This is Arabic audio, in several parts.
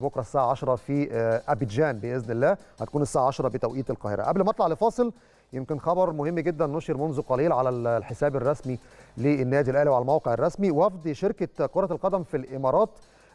بكره الساعه 10 في آه، ابيجان باذن الله هتكون الساعه 10 بتوقيت القاهره قبل ما اطلع لفاصل يمكن خبر مهم جدا نشر منذ قليل على الحساب الرسمي للنادي الاهلي وعلى الموقع الرسمي وفد شركه كره القدم في الامارات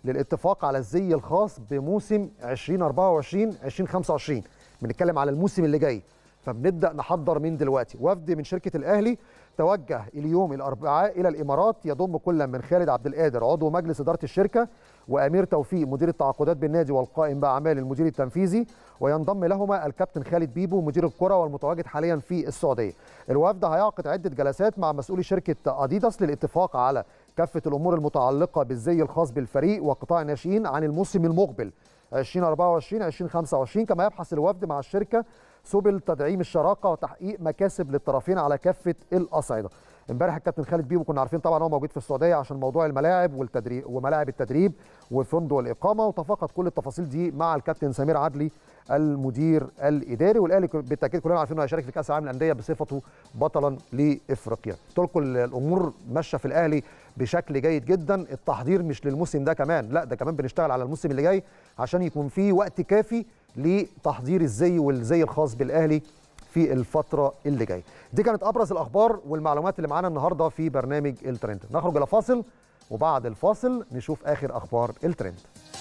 للاتفاق على الزي الخاص بموسم 2024 2025 بنتكلم على الموسم اللي جاي فبنبدا نحضر من دلوقتي وفد من شركه الاهلي توجه اليوم الاربعاء الى الامارات يضم كل من خالد عبد القادر عضو مجلس اداره الشركه وامير توفيق مدير التعاقدات بالنادي والقائم باعمال المدير التنفيذي وينضم لهما الكابتن خالد بيبو مدير الكره والمتواجد حاليا في السعوديه. الوفد هيعقد عده جلسات مع مسؤولي شركه اديداس للاتفاق على كافه الامور المتعلقه بالزي الخاص بالفريق وقطاع الناشئين عن الموسم المقبل 2024 2025 كما يبحث الوفد مع الشركه سبل تدعيم الشراكه وتحقيق مكاسب للطرفين على كافه الاصعده. امبارح الكابتن خالد بيبو كنا عارفين طبعا هو موجود في السعوديه عشان موضوع الملاعب والتدريب وملاعب التدريب وفندق الاقامه وتفقد كل التفاصيل دي مع الكابتن سمير عدلي المدير الاداري والاهلي بالتاكيد كلنا عارفين انه هيشارك في كاس العالم للانديه بصفته بطلا لافريقيا تلقوا الامور ماشيه في الاهلي بشكل جيد جدا التحضير مش للموسم ده كمان لا ده كمان بنشتغل على الموسم اللي جاي عشان يكون فيه وقت كافي لتحضير الزي والزي الخاص بالاهلي في الفترة اللي جاية. دي كانت أبرز الأخبار والمعلومات اللي معانا النهاردة في برنامج الترند. نخرج إلى فاصل وبعد الفاصل نشوف آخر أخبار الترند.